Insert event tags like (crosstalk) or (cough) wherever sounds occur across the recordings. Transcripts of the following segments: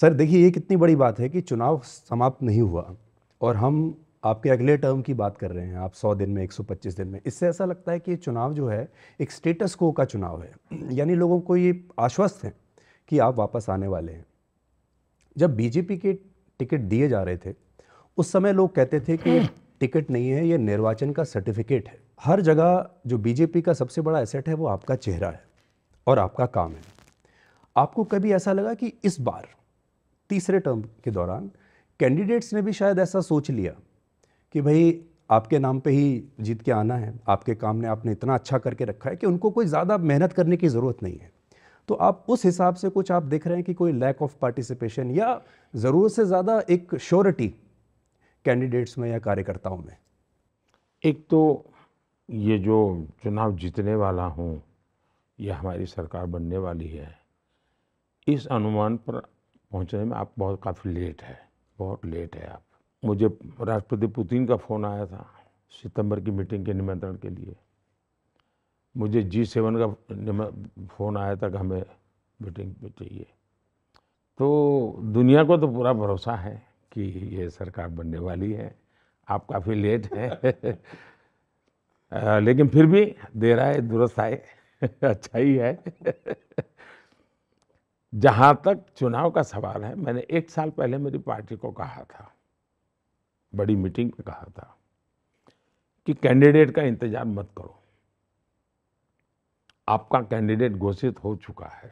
sir देखिए ये कितनी बड़ी बात है कि चुनाव समाप्त नहीं हुआ और हम आपके अगले टर्म की बात कर रहे हैं आप 100 दिन में 125 दिन में इससे ऐसा लगता है कि ये चुनाव जो है एक स्टेटस को का चुनाव है यानी लोगों को ये आश्वस्त है कि आप वापस आने वाले हैं जब बीजेपी के टिकट दिए जा रहे थे उस समय लोग कहते थे कि टिकट नहीं है ये निर्वाचन का सर्टिफिकेट है हर जगह जो बीजेपी का सबसे बड़ा एसेट है वो आपका चेहरा है और आपका काम है आपको कभी ऐसा लगा कि इस बार तीसरे टर्म के दौरान कैंडिडेट्स ने भी शायद ऐसा सोच लिया कि भाई आपके नाम पे ही जीत के आना है आपके काम ने आपने इतना अच्छा करके रखा है कि उनको कोई ज़्यादा मेहनत करने की ज़रूरत नहीं है तो आप उस हिसाब से कुछ आप देख रहे हैं कि कोई लैक ऑफ पार्टिसिपेशन या ज़रूरत से ज़्यादा एक श्योरिटी कैंडिडेट्स में या कार्यकर्ताओं में एक तो ये जो चुनाव जीतने वाला हूँ यह हमारी सरकार बनने वाली है इस अनुमान पर पहुंचने में आप बहुत काफ़ी लेट है बहुत लेट है आप मुझे राष्ट्रपति पुतिन का फ़ोन आया था सितंबर की मीटिंग के निमंत्रण के लिए मुझे जी सेवन का फ़ोन आया था कि हमें मीटिंग में चाहिए तो दुनिया को तो पूरा भरोसा है कि ये सरकार बनने वाली है आप काफ़ी लेट हैं (laughs) लेकिन फिर भी देर आए दुरुस्त आए (laughs) अच्छा ही है (laughs) जहाँ तक चुनाव का सवाल है मैंने एक साल पहले मेरी पार्टी को कहा था बड़ी मीटिंग में कहा था कि कैंडिडेट का इंतजार मत करो आपका कैंडिडेट घोषित हो चुका है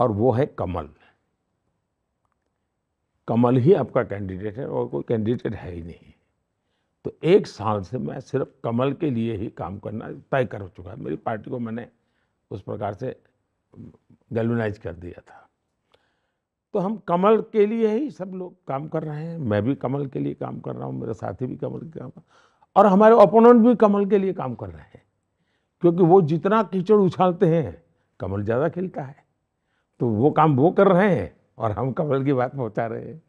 और वो है कमल कमल ही आपका कैंडिडेट है और कोई कैंडिडेट है ही नहीं तो एक साल से मैं सिर्फ कमल के लिए ही काम करना तय कर चुका है मेरी पार्टी को मैंने उस प्रकार से गैलुनाइज कर दिया था तो हम कमल के लिए ही सब लोग काम कर रहे हैं मैं भी कमल के लिए काम कर रहा हूँ मेरा साथी भी कमल के काम और हमारे ओपोनेंट भी कमल के लिए काम कर रहे हैं क्योंकि वो जितना कीचड़ उछालते हैं कमल ज़्यादा खिलता है तो वो काम वो कर रहे हैं और हम कमल की बात पहुँचा रहे हैं